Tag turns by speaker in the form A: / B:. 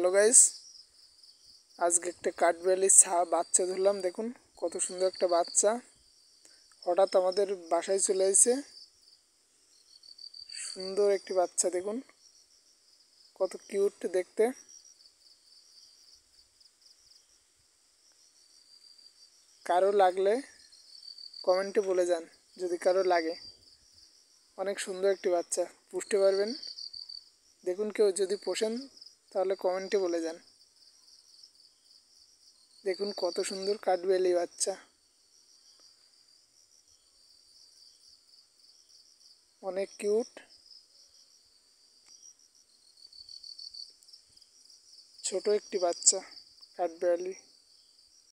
A: hello guys আজকে একটা কাঠবেলি ছা বাচ্চা ধরলাম দেখুন কত সুন্দর একটা বাচ্চা হঠাৎ আমাদের বাসায় চলে এসেছে সুন্দর একটি বাচ্চা দেখুন কত কিউট দেখতে কারো লাগলে কমেন্টে বলে যান যদি কারো লাগে অনেক সুন্দর একটি বাচ্চা পুষতে পারবেন দেখুন কেউ যদি পোষেন তাহলে কমেন্টে বলে যান দেখুন কত সুন্দর কাঠবেলি বাচ্চা অনেক কিউট ছোট একটি বাচ্চা কাঠবেয়ালি